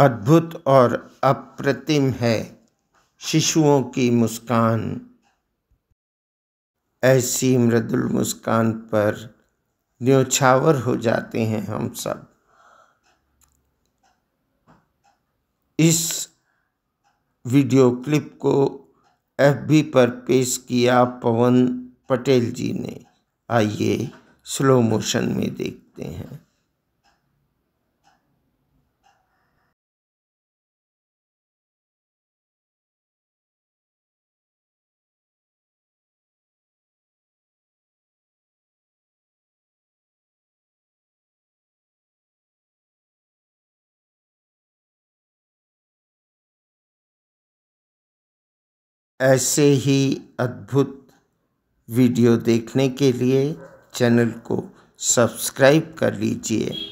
अद्भुत और अप्रतिम है शिशुओं की मुस्कान ऐसी मृदुल मुस्कान पर न्योछावर हो जाते हैं हम सब इस वीडियो क्लिप को एफबी पर पेश किया पवन पटेल जी ने आइए स्लो मोशन में देखते हैं ऐसे ही अद्भुत वीडियो देखने के लिए चैनल को सब्सक्राइब कर लीजिए